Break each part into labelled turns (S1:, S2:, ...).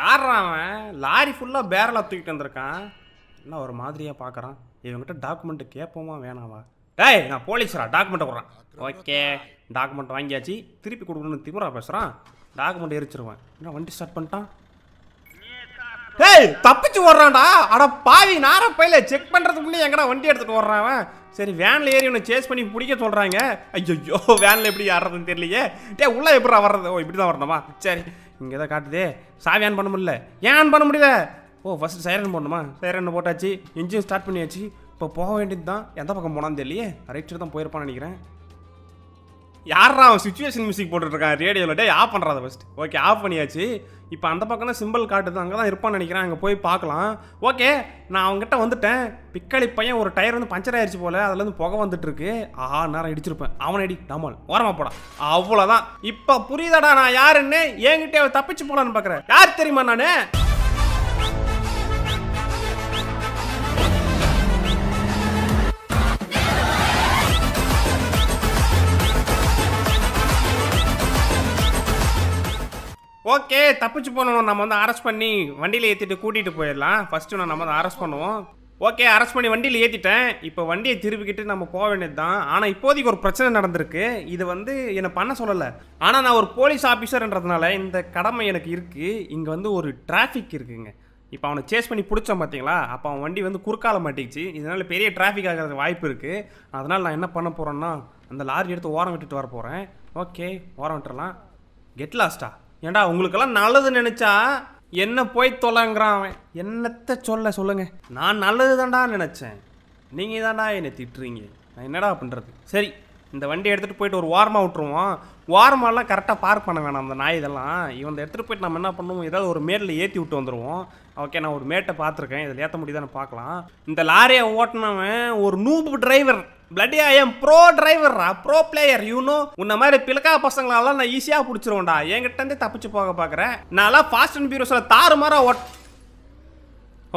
S1: யாரா அவன் லாரி ஃபுல்லாக பேரலாக தூக்கிட்டு வந்திருக்கான் என்ன ஒரு மாதிரியாக பார்க்குறான் இவங்ககிட்ட டாக்குமெண்ட்டு கேட்போமா வேணாவா டேய் நான் போலீஸ்ரா டாக்குமெண்ட்டை கொடுறான் ஓகே டாக்குமெண்ட் வாங்கியாச்சு திருப்பி கொடுக்கணும்னு திமுறா பேசுகிறான் டாக்குமெண்ட் எரிச்சிருவேன் என்ன வண்டி ஸ்டார்ட் பண்ணிட்டான் டேய் தப்பிச்சு ஓடுறான்டா அட பாவி நார பையில செக் பண்ணுறதுக்கு முன்னே எங்கடா வண்டி எடுத்துகிட்டு ஓடுறான் சரி வேனில் ஏறி இவனை சேஸ் பண்ணி பிடிக்க சொல்கிறாங்க ஐயோ வேனில் எப்படி ஆடுறதுன்னு தெரியலையே டேய் உள்ளே எப்படா வர்றது ஓ இப்படி தான் வரணுமா சரி இங்கே தான் காட்டுதே சாவி ஆன் பண்ண முடியல ஏன் ஆன் பண்ண முடியல ஓ ஃபஸ்ட்டு சைரன் போடணுமா சைரன் போட்டாச்சு இன்ஜின் ஸ்டார்ட் பண்ணியாச்சு இப்போ போக வேண்டியது தான் எந்த பக்கம் போனான்னு தெரியலையே ரைட் சைடு தான் போயிருப்பான்னு நினைக்கிறேன் யாரா அவன் சுச்சுவேஷன் மியூசிக் போட்டுட்ருக்கான் ரேடியோவில் டே ஆஃப் பண்ணுறாத ஃபஸ்ட் ஓகே ஆஃப் பண்ணியாச்சு இப்போ அந்த பக்கம்னா சிம்பிள் காட்டுது அங்கே தான் இருப்பான்னு நினைக்கிறேன் அங்கே போய் பார்க்கலாம் ஓகே நான் அவங்ககிட்ட வந்துட்டேன் பிக்கலி பையன் ஒரு டயர் வந்து பஞ்சர் ஆயிடுச்சு போல் அதுலேருந்து புகை வந்துட்டுருக்கு ஆ நேரம் இடிச்சிருப்பேன் அவனை அடி டமால் ஓரமாக போடா அவ்வளோதான் இப்போ புரியுதாடா நான் யாருன்னு என்கிட்ட தப்பிச்சு போகலான்னு பார்க்குறேன் யார் தெரியுமா நான் ஓகே தப்பிச்சு போனோம் நம்ம வந்து அரெஸ்ட் பண்ணி வண்டியில் ஏற்றிட்டு கூட்டிகிட்டு போயிடலாம் ஃபஸ்ட்டு நான் நம்ம வந்து அரெஸ்ட் பண்ணுவோம் ஓகே அரெஸ்ட் பண்ணி வண்டியில் ஏற்றிட்டேன் இப்போ வண்டியை திருப்பிக்கிட்டு நம்ம போக வேண்டியது தான் ஆனால் இப்போதைக்கு ஒரு பிரச்சனை நடந்திருக்கு இது வந்து என்னை பண்ண சொல்லலை ஆனால் நான் ஒரு போலீஸ் ஆஃபீஸர்ன்றதுனால இந்த கடமை எனக்கு இருக்குது இங்கே வந்து ஒரு டிராஃபிக் இருக்குங்க இப்போ அவனை சேஸ் பண்ணி பிடிச்சோம் பார்த்தீங்களா அப்போ அவன் வண்டி வந்து குறுக்கால மாட்டிக்கிச்சு இதனால் பெரிய டிராஃபிக் ஆகிறது வாய்ப்பு இருக்குது அதனால் நான் என்ன பண்ண போகிறேன்னா அந்த லாரி எடுத்து ஓரம் விட்டுட்டு வர போகிறேன் ஓகே ஓரம் விட்டுறலாம் கெட் லாஸ்டா ஏண்டா உங்களுக்கெல்லாம் நல்லது நினச்சா என்ன போய் தொலைங்கிறான் அவன் என்னத்தை சொல்ல சொல்லுங்க நான் நல்லது தாண்டா நினச்சேன் நீங்கள் தான்டா என்னை திட்டுறீங்க நான் என்னடா பண்ணுறது சரி இந்த வண்டி எடுத்துகிட்டு போயிட்டு ஒரு வாரமாக விட்டுருவோம் வாரமாலாம் கரெக்டாக பார்க் பண்ண வேணாம் அந்த நாய் இதெல்லாம் இவன் எடுத்துகிட்டு போயிட்டு நம்ம என்ன பண்ணுவோம் ஏதாவது ஒரு மேட்டில் ஏற்றி விட்டு வந்துடுவோம் ஓகே நான் ஒரு மேட்டை பார்த்துருக்கேன் இதில் ஏற்ற முடியுதான்னு பார்க்கலாம் இந்த லாரியை ஓட்டினவன் ஒரு noob driver blood I am pro டிரைவர்ரா ப்ரோ பிளேயர் யூனோ உன்ன மாதிரி பிளக்கா பசங்களால நான் ஈஸியாக பிடிச்சிருவோம்டா என்கிட்ட இருந்து தப்பிச்சு போக பார்க்குறேன் நான்லாம் ஃபாஸ்ட் அண்ட் பியூரோஸ்ல தாறுமாறா ஒட்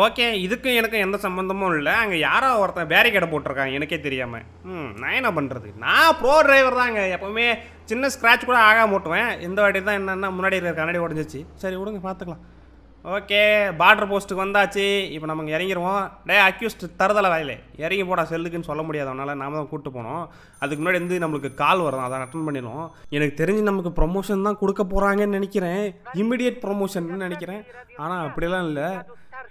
S1: ஓகே இதுக்கும் எனக்கும் எந்த சம்மந்தமும் இல்லை அங்கே யாரோ ஒருத்தன் பேரிகேடை போட்டிருக்காங்க எனக்கே தெரியாமல் ம் நான் என்ன பண்ணுறது நான் ப்ரோ டிரைவர் தாங்க எப்போவுமே சின்ன ஸ்க்ராட்ச் கூட ஆகாம ஓட்டுவேன் இந்த வாட்டி தான் என்னென்னா முன்னாடி கண்ணாடி உடஞ்சிச்சு சரி விடுங்க பார்த்துக்கலாம் ஓகே பார்டர் போஸ்ட்டுக்கு வந்தாச்சு இப்போ நமக்கு இறங்கிடுவோம் டே அக்யூஸ்ட் தரதலை வாயிலே இறங்கி போடா செல்லுக்குன்னு சொல்ல முடியாது அவனால் நாம் தான் கூப்பிட்டு போனோம் அதுக்கு முன்னாடி வந்து நம்மளுக்கு கால் வரும் அதை அட்டன் பண்ணிடுவோம் எனக்கு தெரிஞ்சு நமக்கு ப்ரொமோஷன் தான் கொடுக்க போகிறாங்கன்னு நினைக்கிறேன் இம்மிடியட் ப்ரொமோஷன் நினைக்கிறேன் ஆனால் அப்படிலாம் இல்லை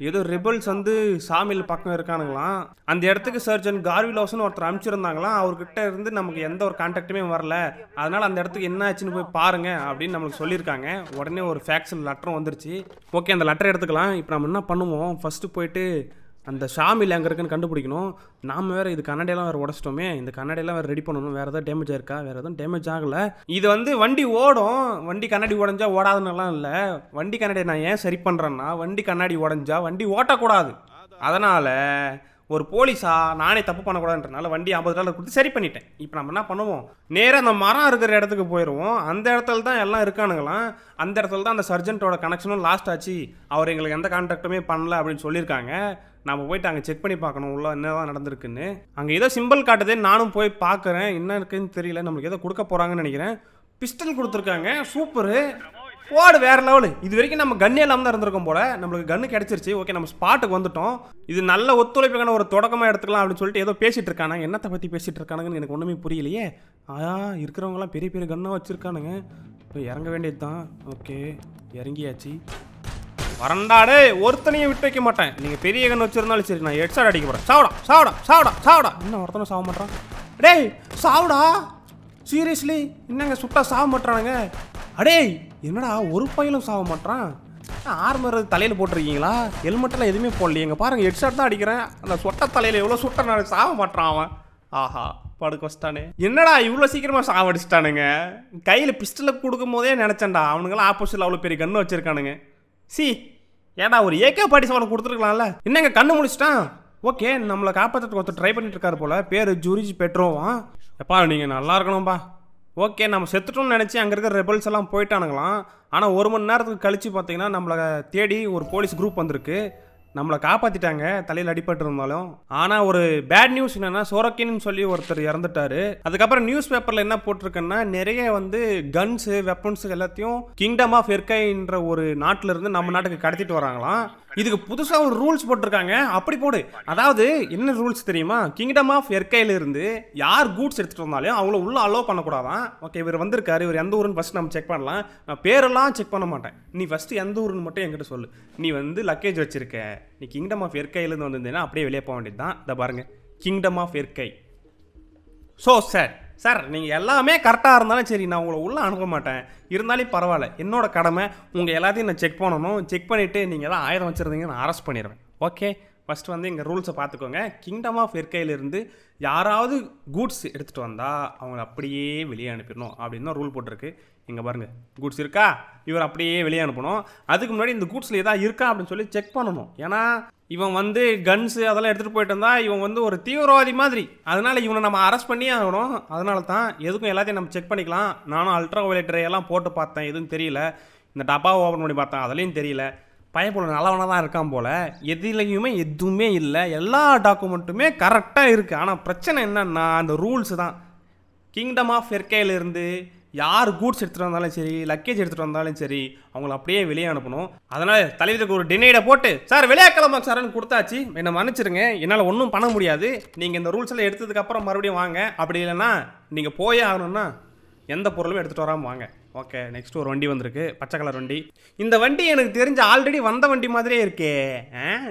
S1: ஏதோ ரிபல்ஸ் வந்து சாமியில் பக்கம் இருக்கானுங்களாம் அந்த இடத்துக்கு சர்ஜன் கார்வி லோசன் ஒருத்தர் அனுப்பிச்சிருந்தாங்களாம் அவர்கிட்ட இருந்து நமக்கு எந்த ஒரு கான்டாக்டுமே வரல அதனால அந்த இடத்துக்கு என்ன ஆச்சுன்னு போய் பாருங்க அப்படின்னு நம்மளுக்கு சொல்லியிருக்காங்க உடனே ஒரு ஃபேக்ஸ் லெட்டரும் வந்துருச்சு ஓகே அந்த லெட்டர் எடுத்துக்கலாம் இப்போ நம்ம என்ன பண்ணுவோம் ஃபர்ஸ்ட் போயிட்டு அந்த இல்லை அங்கே இருக்குன்னு கண்டுபிடிக்கணும் நாம் வேறு இது கண்ணாடியெல்லாம் வேறு உடச்சிட்டோமே இந்த கண்ணாடியெல்லாம் வேறு ரெடி பண்ணணும் வேறு எதாவது டேமேஜ் இருக்கா வேறு எதுவும் டேமேஜ் ஆகலை இது வந்து வண்டி ஓடும் வண்டி கண்ணாடி உடஞ்சா ஓடாதுன்னெல்லாம் இல்லை வண்டி கண்ணாடியை நான் ஏன் சரி பண்ணுறேன்னா வண்டி கண்ணாடி உடஞ்சா வண்டி ஓட்டக்கூடாது அதனால் ஒரு போலீஸா நானே தப்பு பண்ணக்கூடாதுன்றனால வண்டி ஐம்பது டாலர் கொடுத்து சரி பண்ணிட்டேன் இப்போ நம்ம என்ன பண்ணுவோம் நேராக அந்த மரம் இருக்கிற இடத்துக்கு போயிடுவோம் அந்த இடத்துல தான் எல்லாம் இருக்கானுங்களாம் அந்த இடத்துல தான் அந்த சர்ஜென்ட்டோட கனெக்ஷனும் லாஸ்ட் ஆச்சு அவர் எங்களுக்கு எந்த கான்டாக்டுமே பண்ணல அப்படின்னு சொல்லியிருக்காங்க நம்ம போயிட்டு அங்கே செக் பண்ணி பார்க்கணும் உள்ள தான் நடந்திருக்குன்னு அங்கே ஏதோ சிம்பிள் காட்டுதே நானும் போய் பார்க்குறேன் என்ன இருக்குன்னு தெரியல நம்மளுக்கு ஏதோ கொடுக்க போகிறாங்கன்னு நினைக்கிறேன் பிஸ்டல் கொடுத்துருக்காங்க சூப்பரு ஓடு வேறு லெவலு இது வரைக்கும் நம்ம கன் இல்லாமல் தான் இருந்திருக்கும் போல நம்மளுக்கு கன்று கிடச்சிருச்சு ஓகே நம்ம ஸ்பாட்டுக்கு வந்துட்டோம் இது நல்ல ஒத்துழைப்புக்கான ஒரு தொடக்கமாக எடுத்துக்கலாம் அப்படின்னு சொல்லிட்டு ஏதோ பேசிகிட்டு இருக்காங்க என்னத்தை பற்றி பேசிகிட்டு இருக்கானுங்கன்னு எனக்கு ஒன்றுமே புரியலையே ஆ இருக்கிறவங்களாம் பெரிய பெரிய கன்னாக வச்சுருக்கானுங்க இப்போ இறங்க வேண்டியது தான் ஓகே இறங்கியாச்சு வரண்டாடே ஒருத்தனையும் விட்டு வைக்க மாட்டேன் நீங்கள் பெரிய கண்ணு வச்சிருந்தாலும் சரி நான் ஹெட்ஷாட் அடிக்க போகிறேன் சாவடா சாவடா சாவடா சாவடா இன்னும் ஒருத்தனும் சாக மாட்டான் டேய் சாவடா சீரியஸ்லி என்னங்க சுட்டா சாக மாட்டானுங்க அடே என்னடா ஒரு பையலும் சாக மாட்டான் ஆர்மர் தலையில் போட்டிருக்கீங்களா ஹெல்மெட்டெல்லாம் எதுவுமே போடலையேங்க பாருங்க ஹெட்ஷாட் தான் அடிக்கிறேன் அந்த சொட்ட தலையில் எவ்வளோ சுட்ட நான் சாக மாட்டான் அவன் ஆஹா படுக்க வச்சிட்டானே என்னடா இவ்வளோ சீக்கிரமாக சாவடிச்சிட்டானுங்க கையில் பிஸ்டலை கொடுக்கும் போதே நினச்சேன்டா அவனுங்களாம் ஆப்போசிட்டில் அவ்வளோ பெரிய கன்று வச்சுருக்கானுங்க சி ஏன்னா ஒரு ஏகே பாட்டி சவாலை கொடுத்துருக்கலாம்ல என்னங்க கண்ணு முடிச்சிட்டான் ஓகே நம்மளை காப்பாற்றுறதுக்கு ஒருத்தர் ட்ரை பண்ணிட்டு இருக்காரு போல் பேர் ஜூரிஜ் பெட்ரோவா எப்பா நீங்கள் நல்லா இருக்கணும்ப்பா ஓகே நம்ம செத்துட்டோம்னு நினச்சி அங்கே இருக்கிற ரெபல்ஸ் எல்லாம் போயிட்டானுங்களாம் ஆனால் ஒரு மணி நேரத்துக்கு கழித்து பார்த்தீங்கன்னா நம்மளை தேடி ஒரு போலீஸ் குரூப் வந்திருக்கு நம்மளை காப்பாற்றிட்டாங்க தலையில் அடிபட்டு இருந்தாலும் ஆனால் ஒரு பேட் நியூஸ் என்னென்னா சோரக்கின்னு சொல்லி ஒருத்தர் இறந்துட்டாரு அதுக்கப்புறம் நியூஸ் பேப்பரில் என்ன போட்டிருக்குன்னா நிறைய வந்து கன்ஸு வெப்பன்ஸு எல்லாத்தையும் கிங்டம் ஆஃப் எர்கைன்ற ஒரு நாட்டிலிருந்து நம்ம நாட்டுக்கு கடத்திட்டு வராங்களாம் இதுக்கு புதுசாக ஒரு ரூல்ஸ் போட்டிருக்காங்க அப்படி போடு அதாவது என்ன ரூல்ஸ் தெரியுமா கிங்டம் ஆஃப் இருந்து யார் கூட்ஸ் எடுத்துகிட்டு வந்தாலும் அவங்கள உள்ளே அலோவ் பண்ணக்கூடாதான் ஓகே இவர் வந்திருக்காரு இவர் எந்த ஊருன்னு ஃபஸ்ட் நம்ம செக் பண்ணலாம் நான் பேரெல்லாம் செக் பண்ண மாட்டேன் நீ ஃபஸ்ட்டு எந்த ஊருன்னு மட்டும் என்கிட்ட சொல்லு நீ வந்து லக்கேஜ் வச்சுருக்க நீ கிங்டம் ஆஃப் எர்க்கையிலேருந்து வந்திருந்தேன்னா அப்படியே வெளியே போக வேண்டியது தான் இதை பாருங்கள் கிங்டம் ஆஃப் எர்க்கை ஸோ சார் சார் நீங்கள் எல்லாமே கரெக்டாக இருந்தாலும் சரி நான் உங்களை உள்ளே அனுப்ப மாட்டேன் இருந்தாலும் பரவாயில்ல என்னோட கடமை உங்கள் எல்லாத்தையும் நான் செக் பண்ணணும் செக் பண்ணிவிட்டு நீங்கள் எல்லாம் ஆயிரம் வச்சுருந்தீங்க நான் அரெஸ்ட் பண்ணிடுவேன் ஓகே ஃபஸ்ட் வந்து எங்கள் ரூல்ஸை பார்த்துக்கோங்க கிங்டம் ஆஃப் இருக்கையிலிருந்து யாராவது கூட்ஸ் எடுத்துகிட்டு வந்தால் அவங்கள அப்படியே வெளியே அனுப்பிடணும் அப்படின்னு ரூல் போட்டிருக்கு இங்கே பாருங்கள் கூட்ஸ் இருக்கா இவர் அப்படியே வெளியே அனுப்பணும் அதுக்கு முன்னாடி இந்த கூட்ஸில் எதாவது இருக்கா அப்படின்னு சொல்லி செக் பண்ணணும் ஏன்னா இவன் வந்து கன்ஸு அதெல்லாம் எடுத்துகிட்டு போயிட்டு இருந்தா இவன் வந்து ஒரு தீவிரவாதி மாதிரி அதனால் இவனை நம்ம அரெஸ்ட் பண்ணி ஆகணும் அதனால தான் எதுக்கும் எல்லாத்தையும் நம்ம செக் பண்ணிக்கலாம் நானும் அல்ட்ரா வயலட் எல்லாம் போட்டு பார்த்தேன் எதுவும் தெரியல இந்த டப்பாவை ஓப்பன் பண்ணி பார்த்தேன் அதுலேயும் தெரியல பையன் போல நல்லவனாக தான் இருக்கான் போல் எதுலேயுமே எதுவுமே இல்லை எல்லா டாக்குமெண்ட்டுமே கரெக்டாக இருக்குது ஆனால் பிரச்சனை என்னன்னா அந்த ரூல்ஸ் தான் கிங்டம் ஆஃப் எர்கேலேருந்து யார் கூட்ஸ் எடுத்துகிட்டு வந்தாலும் சரி லக்கேஜ் எடுத்துகிட்டு வந்தாலும் சரி அவங்கள அப்படியே வெளியே அனுப்பணும் அதனால் தலைவருக்கு ஒரு டினைடை போட்டு சார் வெளியே கிளம்ப சார்னு கொடுத்தாச்சு என்னை மன்னிச்சிருங்க என்னால் ஒன்றும் பண்ண முடியாது நீங்கள் இந்த ரூல்ஸ் எல்லாம் எடுத்ததுக்கப்புறம் மறுபடியும் வாங்க அப்படி இல்லைன்னா நீங்கள் போயே ஆகணும்னா எந்த பொருளும் எடுத்துகிட்டு வராமல் வாங்க ஓகே நெக்ஸ்ட் ஒரு வண்டி வந்திருக்கு பச்சை கலர் வண்டி இந்த வண்டி எனக்கு தெரிஞ்ச ஆல்ரெடி வந்த வண்டி மாதிரியே இருக்கே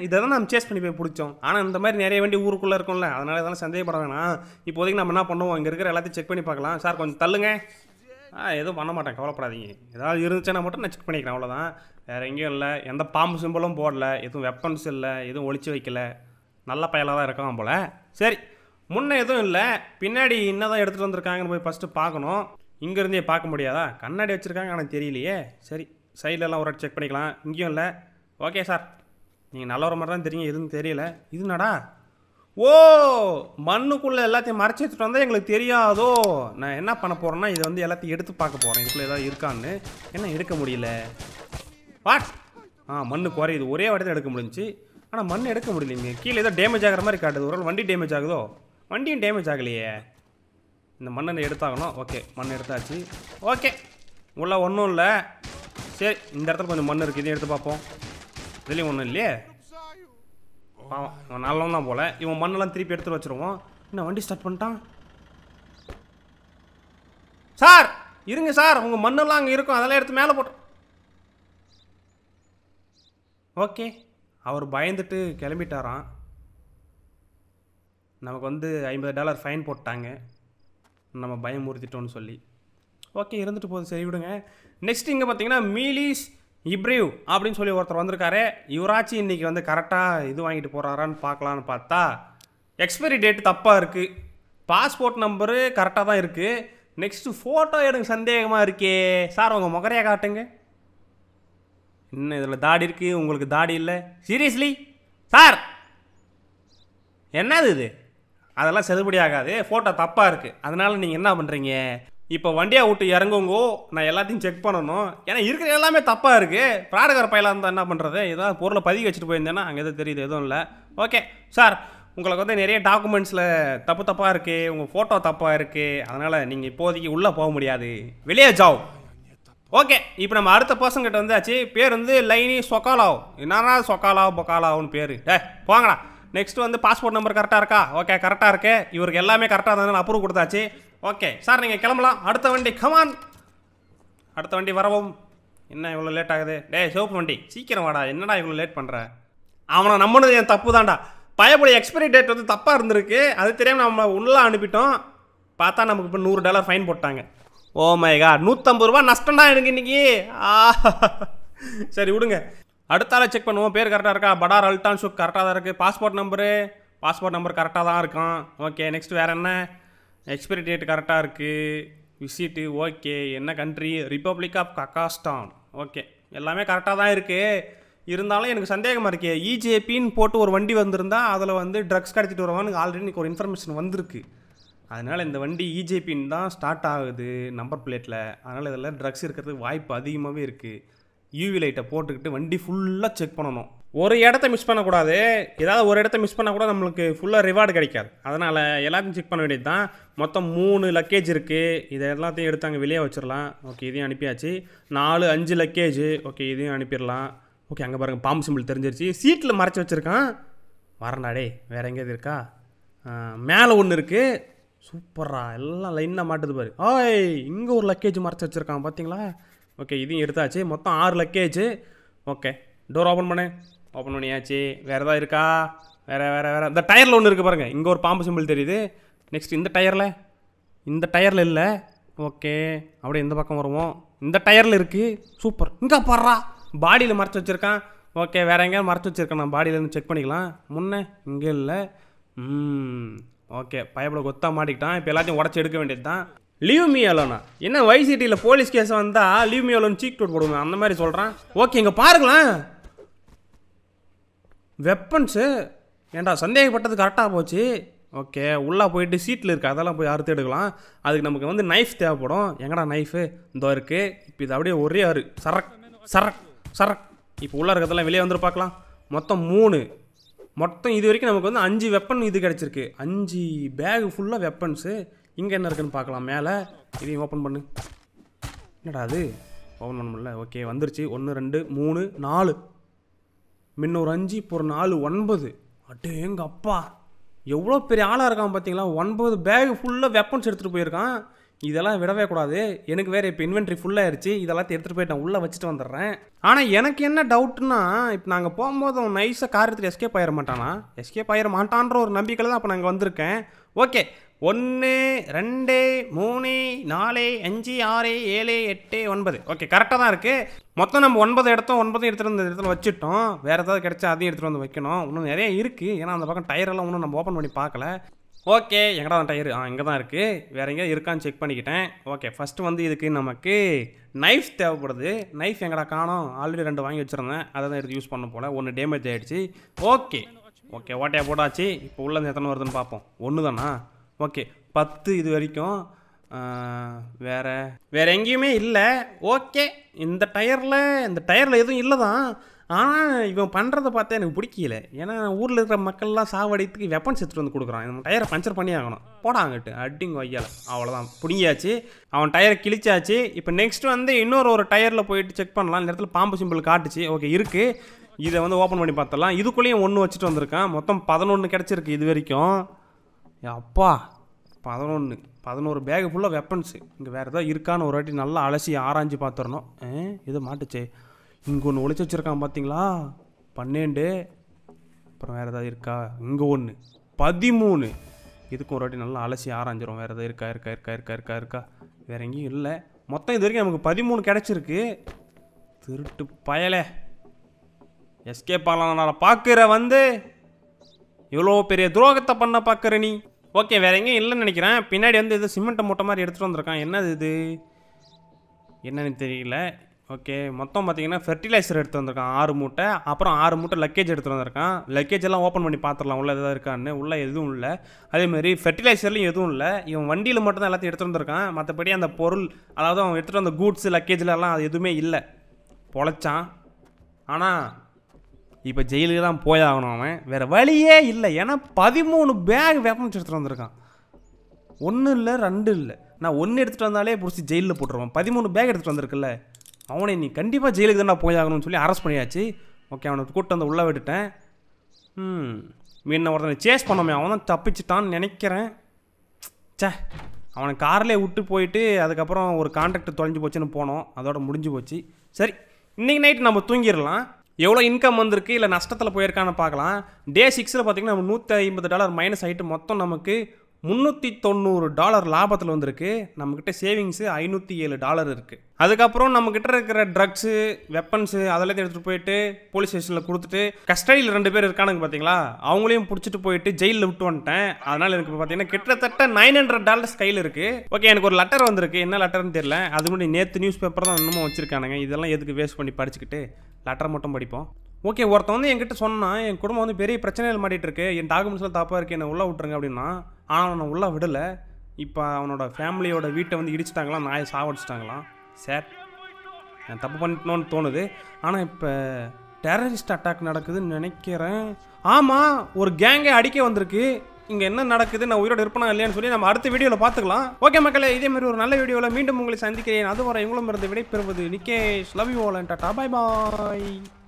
S1: இதை தான் நம்ம சேஸ் பண்ணி போய் பிடிச்சோம் ஆனால் இந்த மாதிரி நிறைய வண்டி ஊருக்குள்ளே இருக்கும்ல அதனால இதெல்லாம் சந்தேகப்படுறாங்கண்ணா இப்போதைக்கு நம்ம என்ன பண்ணுவோம் இங்கே இருக்கிற எல்லாத்தையும் செக் பண்ணி பார்க்கலாம் சார் கொஞ்சம் தள்ளுங்க ஆ எதுவும் பண்ண மாட்டேன் கவலைப்படாதீங்க ஏதாவது இருந்துச்சுன்னா மட்டும் நான் செக் பண்ணிக்கிறேன் அவ்வளோதான் வேறு எங்கேயும் இல்லை எந்த பாம்பு சிம்பிளும் போடல எதுவும் வெப்பன்ஸ் இல்லை எதுவும் ஒழிச்சு வைக்கல நல்ல பயலாக தான் இருக்கான் போல் சரி முன்னே எதுவும் இல்லை பின்னாடி என்ன தான் எடுத்துகிட்டு வந்திருக்காங்கன்னு போய் ஃபஸ்ட்டு பார்க்கணும் இங்கேருந்தே பார்க்க முடியாதா கண்ணாடி வச்சுருக்காங்க எனக்கு தெரியலையே சரி சைட்லலாம் ஒரு செக் பண்ணிக்கலாம் இங்கேயும் இல்லை ஓகே சார் நீங்கள் நல்ல ஒரு மாதிரி தான் தெரியும் எதுவும் தெரியல நடா ஓ மண்ணுக்குள்ளே எல்லாத்தையும் மறைச்சி வச்சுட்டு வந்தால் எங்களுக்கு தெரியாதோ நான் என்ன பண்ண போகிறேன்னா இதை வந்து எல்லாத்தையும் எடுத்து பார்க்க போகிறேன் இதுக்குள்ள ஏதாவது இருக்கான்னு என்ன எடுக்க முடியல வாட் ஆ மண் குறையுது ஒரே வாட்டி எடுக்க முடிஞ்சு ஆனால் மண் எடுக்க முடியலைங்க கீழே ஏதோ டேமேஜ் ஆகிற மாதிரி காட்டுது ஒரு வண்டி டேமேஜ் ஆகுதோ வண்டியும் டேமேஜ் ஆகலையே இந்த மண்ணை எடுத்தாகணும் ஓகே மண் எடுத்தாச்சு ஓகே உள்ள ஒன்றும் இல்லை சரி இந்த இடத்துல கொஞ்சம் மண் இருக்குது இதையும் எடுத்து பார்ப்போம் இதுலேயும் ஒன்றும் இல்லையே பாவம் இவன் நல்லவன் தான் போல இவன் மண்ணெல்லாம் திருப்பி எடுத்து வச்சிருவோம் என்ன வண்டி ஸ்டார்ட் பண்ணிட்டான் சார் இருங்க சார் உங்கள் மண்ணெல்லாம் அங்கே இருக்கும் அதெல்லாம் எடுத்து மேலே போட்டோம் ஓகே அவர் பயந்துட்டு கிளம்பிட்டாராம் நமக்கு வந்து ஐம்பது டாலர் ஃபைன் போட்டாங்க நம்ம பயமுறுத்திட்டோன்னு சொல்லி ஓகே இருந்துட்டு போதும் சரி விடுங்க நெக்ஸ்ட் இங்கே பார்த்தீங்கன்னா மீலிஸ் இப்ரீவ் அப்படின்னு சொல்லி ஒருத்தர் வந்திருக்காரு இவராச்சி இன்றைக்கி வந்து கரெக்டாக இது வாங்கிட்டு போகிறாரான்னு பார்க்கலான்னு பார்த்தா எக்ஸ்பைரி டேட் தப்பாக இருக்குது பாஸ்போர்ட் நம்பரு கரெக்டாக தான் இருக்குது நெக்ஸ்ட்டு ஃபோட்டோ எடுங்க சந்தேகமாக இருக்கே சார் உங்கள் முகரையை காட்டுங்க இன்னும் இதில் தாடி இருக்குது உங்களுக்கு தாடி இல்லை சீரியஸ்லி சார் என்னது இது அதெல்லாம் செல்லுபடி ஆகாது ஃபோட்டோ தப்பாக இருக்குது அதனால் நீங்கள் என்ன பண்ணுறீங்க இப்போ வண்டியை விட்டு இறங்குங்கோ நான் எல்லாத்தையும் செக் பண்ணணும் ஏன்னா இருக்கிற எல்லாமே தப்பாக இருக்குது பிராடகர் பயிலாக இருந்தால் என்ன பண்ணுறது ஏதாவது பொருளை பதிக்க வச்சுட்டு போயிருந்தேன்னா அங்கே எதுவும் தெரியுது எதுவும் இல்லை ஓகே சார் உங்களுக்கு வந்து நிறைய டாக்குமெண்ட்ஸில் தப்பு தப்பாக இருக்குது உங்கள் ஃபோட்டோ தப்பாக இருக்குது அதனால் நீங்கள் இப்போதைக்கு உள்ளே போக முடியாது வெளியே ஜாவ் ஓகே இப்போ நம்ம அடுத்த கிட்ட வந்தாச்சு பேர் வந்து லைனி சொக்காலாவ் என்னன்னா சொக்காலாவ் பொக்காலாவுன்னு பேர் டே போங்கடா நெக்ஸ்ட் வந்து பாஸ்போர்ட் நம்பர் கரெக்டாக இருக்கா ஓகே கரெக்டாக இருக்கு இவருக்கு எல்லாமே கரெக்டாக தான் அப்ரூவ் கொடுத்தாச்சு ஓகே சார் நீங்கள் கிளம்பலாம் அடுத்த வண்டி கமான் அடுத்த வண்டி வரவும் என்ன இவ்வளோ லேட் ஆகுது டே சிவப்பு வண்டி சீக்கிரம் வாடா என்னடா இவ்வளோ லேட் பண்ணுற அவனை நம்பினது என் தப்பு தான்டா பயப்படி எக்ஸ்பைரி டேட் வந்து தப்பாக இருந்திருக்கு அது தெரியாமல் நம்ம உள்ளே அனுப்பிட்டோம் பார்த்தா நமக்கு இப்போ நூறு டாலர் ஃபைன் போட்டாங்க ஓ oh மைகா நூற்றம்பது ரூபா நஷ்டம்டா எனக்கு இன்றைக்கி சரி விடுங்க அடுத்த ஆளை செக் பண்ணுவோம் பேர் கரெக்டாக இருக்கா படார் அல்டான் சுக் கரெக்டாக தான் இருக்குது பாஸ்போர்ட் நம்பரு பாஸ்போர்ட் நம்பர் கரெக்டாக தான் இருக்கும் ஓகே நெக்ஸ்ட் வேறு என்ன எக்ஸ்பிரி டேட் கரெக்டாக இருக்குது விசிட்டு ஓகே என்ன country republic of Kazakhstan okay எல்லாமே கரெக்டாக தான் இருக்குது இருந்தாலும் எனக்கு சந்தேகமாக இருக்கே இஜேபின்னு e போட்டு ஒரு வண்டி வந்திருந்தால் அதில் வந்து ட்ரக்ஸ் கிடச்சிட்டு வருவான்னு ஆல்ரெடி இன்றைக்கி ஒரு இன்ஃபர்மேஷன் வந்திருக்கு அதனால் இந்த வண்டி இஜேபின்னு e தான் ஸ்டார்ட் ஆகுது நம்பர் பிளேட்டில் அதனால் இதில் ட்ரக்ஸ் இருக்கிறதுக்கு வாய்ப்பு அதிகமாகவே இருக்குது யூவி லைட்டை போட்டுக்கிட்டு வண்டி ஃபுல்லாக செக் பண்ணணும் ஒரு இடத்த மிஸ் பண்ணக்கூடாது ஏதாவது ஒரு இடத்த மிஸ் பண்ணால் கூட நம்மளுக்கு ஃபுல்லாக ரிவார்டு கிடைக்காது அதனால் எல்லாத்தையும் செக் பண்ண வேண்டியது தான் மொத்தம் மூணு லக்கேஜ் இருக்குது இதை எல்லாத்தையும் எடுத்து அங்கே வெளியே வச்சிடலாம் ஓகே இதையும் அனுப்பியாச்சு நாலு அஞ்சு லக்கேஜ் ஓகே இதையும் அனுப்பிடலாம் ஓகே அங்கே பாருங்கள் பாம்பு சிம்பிள் தெரிஞ்சிருச்சு சீட்டில் மறைச்சி வச்சுருக்கான் வரண்டாடே வேறு எங்கேயாவது இருக்கா மேலே ஒன்று இருக்குது சூப்பரா எல்லாம் லைனாக மாட்டுது பாரு ஆய் இங்கே ஒரு லக்கேஜ் மறைச்சி வச்சுருக்கான் பார்த்தீங்களா ஓகே இதையும் எடுத்தாச்சு மொத்தம் ஆறு லக்கேஜ் ஓகே டோர் ஓப்பன் பண்ணு ஓப்பன் பண்ணியாச்சு வேறு எதாவது இருக்கா வேறு வேறு வேறு இந்த டயரில் ஒன்று இருக்குது பாருங்கள் இங்கே ஒரு பாம்பு சிம்பிள் தெரியுது நெக்ஸ்ட் இந்த டயரில் இந்த டயரில் இல்லை ஓகே அப்படியே இந்த பக்கம் வருவோம் இந்த டயரில் இருக்குது சூப்பர் இங்கே பாடுறா பாடியில் மறைச்சி வச்சுருக்கான் ஓகே வேறு எங்கேயாவது மறைச்சி வச்சுருக்கேன் நான் பாடியில் செக் பண்ணிக்கலாம் முன்னே இங்கே இல்லை ஓகே பயப்பட கொத்தாக மாட்டிக்கிட்டான் இப்போ எல்லாத்தையும் உடச்சி எடுக்க வேண்டியது தான் லீவ் மீ அலோனா என்ன வைசிட்டியில் போலீஸ் கேஸ் வந்தால் leave me alone cheat code போடுவேன் அந்த மாதிரி சொல்கிறேன் ஓகே இங்கே பாருங்களேன் வெப்பன்ஸு ஏண்டா சந்தேகப்பட்டது கரெக்டாக போச்சு ஓகே உள்ளே போயிட்டு சீட்டில் இருக்குது அதெல்லாம் போய் அறுத்து எடுக்கலாம் அதுக்கு நமக்கு வந்து நைஃப் தேவைப்படும் எங்கடா நைஃபு இந்த இருக்கு இப்போ இது அப்படியே ஒரே ஆறு சரக் சரக் சரக் இப்போ உள்ளே இருக்கிறதெல்லாம் வெளியே வந்துட்டு பார்க்கலாம் மொத்தம் மூணு மொத்தம் இது வரைக்கும் நமக்கு வந்து அஞ்சு வெப்பன் இது கிடச்சிருக்கு அஞ்சு பேகு ஃபுல்லாக வெப்பன்ஸு இங்கே என்ன இருக்குன்னு பார்க்கலாம் மேலே இதையும் ஓப்பன் பண்ணு என்னடா அது ஓப்பன் பண்ண முடியல ஓகே வந்துருச்சு ஒன்று ரெண்டு மூணு நாலு முன்ன ஒரு அஞ்சு இப்போ ஒரு நாலு ஒன்பது அட்டே எங்கள் அப்பா எவ்வளோ பெரிய ஆளாக இருக்கான் பார்த்தீங்களா ஒன்பது பேக் ஃபுல்லாக வெப்பன்ஸ் எடுத்துகிட்டு போயிருக்கான் இதெல்லாம் விடவே கூடாது எனக்கு வேறு இப்போ இன்வென்ட்ரி ஃபுல்லாக ஆயிடுச்சு இதெல்லாம் எடுத்துகிட்டு போயிட்டேன் உள்ளே வச்சுட்டு வந்துடுறேன் ஆனால் எனக்கு என்ன டவுட்னா இப்போ நாங்கள் போகும்போது அவன் நைஸாக காரியத்தில் எஸ்கேப் ஆயிட மாட்டானா எஸ்கேப் ஆகிட மாட்டான்ற ஒரு நம்பிக்கையில் தான் அப்போ நாங்கள் வந்திருக்கேன் ஓகே ஒன்று ரெண்டு மூணு நாலு அஞ்சு ஆறு ஏழு எட்டு ஒன்பது ஓகே கரெக்டாக தான் இருக்குது மொத்தம் நம்ம ஒன்பது இடத்தும் ஒன்பதும் எடுத்துகிட்டு வந்து இடத்துல வச்சுட்டோம் வேறு ஏதாவது கிடச்சா அதையும் எடுத்துகிட்டு வந்து வைக்கணும் இன்னும் நிறைய இருக்குது ஏன்னா அந்த பக்கம் டயரெல்லாம் ஒன்றும் நம்ம ஓப்பன் பண்ணி பார்க்கல ஓகே எங்கடா தான் டயர் ஆ இங்கே தான் இருக்குது வேறு எங்கேயா இருக்கான்னு செக் பண்ணிக்கிட்டேன் ஓகே ஃபஸ்ட்டு வந்து இதுக்கு நமக்கு நைஃப் தேவைப்படுது நைஃப் எங்கடா காணும் ஆல்ரெடி ரெண்டு வாங்கி வச்சுருந்தேன் அதை தான் எடுத்து யூஸ் பண்ண போல் ஒன்று டேமேஜ் ஆகிடுச்சு ஓகே ஓகே ஓட்டையாக போட்டாச்சு இப்போ உள்ளே எத்தனை வருதுன்னு பார்ப்போம் ஒன்று தானா ஓகே பத்து இது வரைக்கும் வேறு வேறு எங்கேயுமே இல்லை ஓகே இந்த டயரில் இந்த டயரில் எதுவும் இல்லை தான் ஆனால் இவன் பண்ணுறதை பார்த்தா எனக்கு பிடிக்கல ஏன்னா ஊரில் இருக்கிற மக்கள்லாம் சாவடித்துக்கு வெப்பன்ஸ் எடுத்துகிட்டு வந்து கொடுக்குறான் இந்த டயரை பஞ்சர் பண்ணி ஆகணும் போடா அங்கிட்டு அட்டிங்க அவ்வளோதான் பிடிங்கியாச்சு அவன் டயரை கிழிச்சாச்சு இப்போ நெக்ஸ்ட் வந்து இன்னொரு ஒரு டயரில் போயிட்டு செக் பண்ணலாம் இந்த இடத்துல பாம்பு சிம்பிள் காட்டுச்சு ஓகே இருக்குது இதை வந்து ஓப்பன் பண்ணி பார்த்தலாம் இதுக்குள்ளேயும் ஒன்று வச்சுட்டு வந்திருக்கேன் மொத்தம் பதினொன்று கிடச்சிருக்கு இது வரைக்கும் அப்பா பதினொன்று பதினோரு பேகு ஃபுல்லாக வெப்பன்ஸு இங்கே வேறு ஏதாவது இருக்கான்னு ஒரு வாட்டி நல்லா அலசி ஆராய்ஞ்சு பார்த்துடணும் ஏ இது மாட்டுச்சே இங்கே ஒன்று ஒழிச்சு வச்சுருக்கான் பார்த்தீங்களா பன்னெண்டு அப்புறம் வேறு ஏதாவது இருக்கா இங்கே ஒன்று பதிமூணு இதுக்கும் ஒரு வாட்டி நல்லா அலசி ஆராய்ஞ்சிரும் வேறு எதாவது இருக்கா இருக்கா இருக்கா இருக்கா இருக்கா இருக்கா வேறு எங்கேயும் இல்லை மொத்தம் இது வரைக்கும் நமக்கு பதிமூணு கிடச்சிருக்கு திருட்டு பயலே எஸ்கே பாலனால் நான் பார்க்குற வந்து இவ்வளோ பெரிய துரோகத்தை பண்ண பார்க்குற நீ ஓகே வேறு எங்கேயும் இல்லைன்னு நினைக்கிறேன் பின்னாடி வந்து இது சிமெண்ட்டை மூட்டை மாதிரி எடுத்துகிட்டு வந்திருக்கான் என்னது இது என்னன்னு தெரியல ஓகே மொத்தம் பார்த்தீங்கன்னா ஃபெர்டிலைசர் எடுத்து வந்திருக்கான் ஆறு மூட்டை அப்புறம் ஆறு மூட்டை லக்கேஜ் எடுத்து வந்திருக்கான் லக்கேஜ் எல்லாம் ஓப்பன் பண்ணி பார்த்துடலாம் உள்ளே எதாவது இருக்கான்னு உள்ளே எதுவும் இல்லை அதேமாதிரி ஃபெர்டிலைசர்லையும் எதுவும் இல்லை இவன் வண்டியில் மட்டும் தான் எல்லாத்தையும் எடுத்துகிட்டு வந்திருக்கான் மற்றபடி அந்த பொருள் அதாவது அவன் எடுத்துகிட்டு வந்த கூட்ஸ் லக்கேஜ்லலாம் அது எதுவுமே இல்லை பொழைச்சான் ஆனால் இப்போ ஜெயிலுக்கு தான் போய் ஆகணும் அவன் வேறு வழியே இல்லை ஏன்னா பதிமூணு பேக் வேப்பம் எடுத்துகிட்டு வந்திருக்கான் ஒன்றும் இல்லை ரெண்டு இல்லை நான் ஒன்று எடுத்துகிட்டு வந்தாலே பிடிச்சி ஜெயிலில் போட்டுருவான் பதிமூணு பேக் எடுத்துகிட்டு வந்திருக்குல்ல அவனை நீ கண்டிப்பாக ஜெயிலுக்கு தான் போயாகணும்னு போய் ஆகணும்னு சொல்லி அரெஸ்ட் பண்ணியாச்சு ஓகே அவனை கூட்டம் வந்து உள்ளே விட்டுட்டேன் ம் மீன் ஒருத்தனை சேஸ் பண்ணோமே அவன் தான் தப்பிச்சிட்டான்னு நினைக்கிறேன் சே அவனை கார்லேயே விட்டு போயிட்டு அதுக்கப்புறம் ஒரு கான்ட்ராக்ட் தொலைஞ்சு போச்சுன்னு போனோம் அதோட முடிஞ்சு போச்சு சரி இன்றைக்கி நைட்டு நம்ம தூங்கிடலாம் எவ்வளோ இன்கம் வந்திருக்கு இல்லை நஷ்டத்தில் போயிருக்கான்னு பார்க்கலாம் டே சிக்ஸில் பார்த்திங்கன்னா நம்ம நூற்றி ஐம்பது டாலர் மைனஸ் ஆகிட்டு மொத்தம் நமக்கு முந்நூற்றி தொண்ணூறு டாலர் லாபத்தில் வந்திருக்கு நம்மக்கிட்ட சேவிங்ஸு ஐநூற்றி ஏழு டாலர் இருக்குது அதுக்கப்புறம் நம்மக்கிட்ட இருக்கிற ட்ரக்ஸு வெப்பன்ஸு அதெல்லாம் எடுத்துகிட்டு போயிட்டு போலீஸ் ஸ்டேஷனில் கொடுத்துட்டு கஸ்டடியில் ரெண்டு பேர் இருக்கானுங்க பார்த்தீங்களா அவங்களையும் பிடிச்சிட்டு போயிட்டு ஜெயிலில் விட்டு வந்துட்டேன் அதனால் எனக்கு பார்த்தீங்கன்னா கிட்டத்தட்ட நைன் ஹண்ட்ரட் டாலர்ஸ் கையில் இருக்குது ஓகே எனக்கு ஒரு லெட்டர் வந்திருக்கு என்ன லெட்டர்னு தெரியல அது முன்னாடி நேற்று நியூஸ் பேப்பர் தான் இன்னமும் வச்சுருக்கானுங்க இதெல்லாம் எதுக்கு வேஸ்ட் பண்ணி படிச்சுக்கிட்டு லெட்டர் மட்டும் படிப்போம் ஓகே ஒருத்தன் வந்து என்கிட்ட சொன்னான் என் குடும்பம் வந்து பெரிய பிரச்சனைகள் இருக்கு என் டாக்குமெண்ட்ஸில் தப்பாக இருக்கு என்ன உள்ளே விட்ருங்க அப்படின்னா ஆனால் அவனை உள்ளே விடலை இப்போ அவனோட ஃபேமிலியோட வீட்டை வந்து இடிச்சிட்டாங்களாம் நாயை சாவடிச்சிட்டாங்களாம் சார் நான் தப்பு பண்ணணும்னு தோணுது ஆனால் இப்போ டெரரிஸ்ட் அட்டாக் நடக்குதுன்னு நினைக்கிறேன் ஆமாம் ஒரு கேங்கை அடிக்க வந்திருக்கு இங்கே என்ன நடக்குது நான் உயிரோடு இருப்பேனா இல்லையான்னு சொல்லி நம்ம அடுத்த வீடியோவில் பார்த்துக்கலாம் ஓகே மக்களே இதே மாதிரி ஒரு நல்ல வீடியோவில் மீண்டும் உங்களை சந்திக்கிறேன் அதுவரை இவங்களும் இருந்து விடைபெறுவது Nikesh love you all and tata bye bye